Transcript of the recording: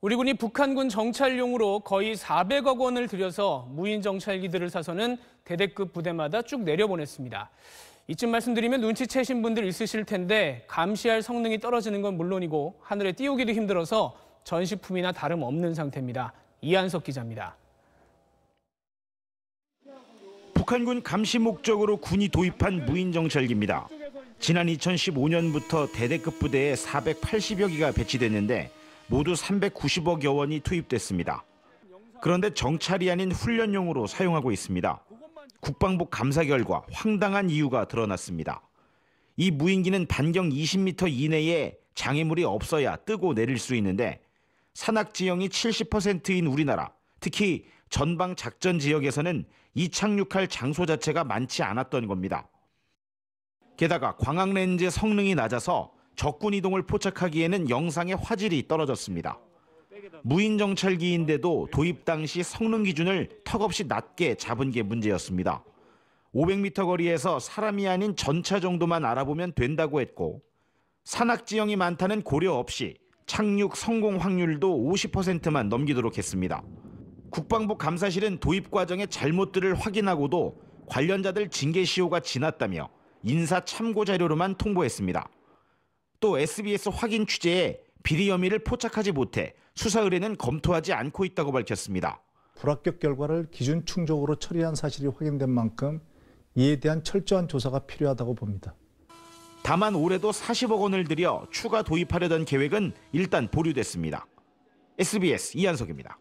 우리 군이 북한군 정찰용으로 거의 400억 원을 들여서 무인 정찰기들을 사서는 대대급 부대마다 쭉 내려보냈습니다. 이쯤 말씀드리면 눈치채신 분들 있으실 텐데 감시할 성능이 떨어지는 건 물론이고 하늘에 띄우기도 힘들어서 전시품이나 다름없는 상태입니다. 이한석 기자입니다. 북한군 감시 목적으로 군이 도입한 무인 정찰기입니다. 지난 2015년부터 대대급 부대에 480여 기가 배치됐는데 모두 390억여 원이 투입됐습니다. 그런데 정찰이 아닌 훈련용으로 사용하고 있습니다. 국방부 감사 결과 황당한 이유가 드러났습니다. 이 무인기는 반경 20m 이내에 장애물이 없어야 뜨고 내릴 수 있는데 산악 지형이 70%인 우리나라, 특히 전방 작전 지역에서는 이 착륙할 장소 자체가 많지 않았던 겁니다. 게다가 광학 렌즈 성능이 낮아서 적군 이동을 포착하기에는 영상의 화질이 떨어졌습니다. 무인 정찰기인데도 도입 당시 성능 기준을 턱없이 낮게 잡은 게 문제였습니다. 500m 거리에서 사람이 아닌 전차 정도만 알아보면 된다고 했고 산악 지형이 많다는 고려 없이 착륙 성공 확률도 50%만 넘기도록 했습니다. 국방부 감사실은 도입 과정의 잘못들을 확인하고도 관련자들 징계 시효가 지났다며 인사 참고 자료로만 통보했습니다. 또 SBS 확인 취재에 비리 혐의를 포착하지 못해 수사 의뢰는 검토하지 않고 있다고 밝혔습니다. 불합격 결과를 기준 충족으로 처리한 사실이 확인된 만큼 이에 대한 철저한 조사가 필요하다고 봅니다. 다만 올해도 40억 원을 들여 추가 도입하려던 계획은 일단 보류됐습니다. SBS 이한석입니다.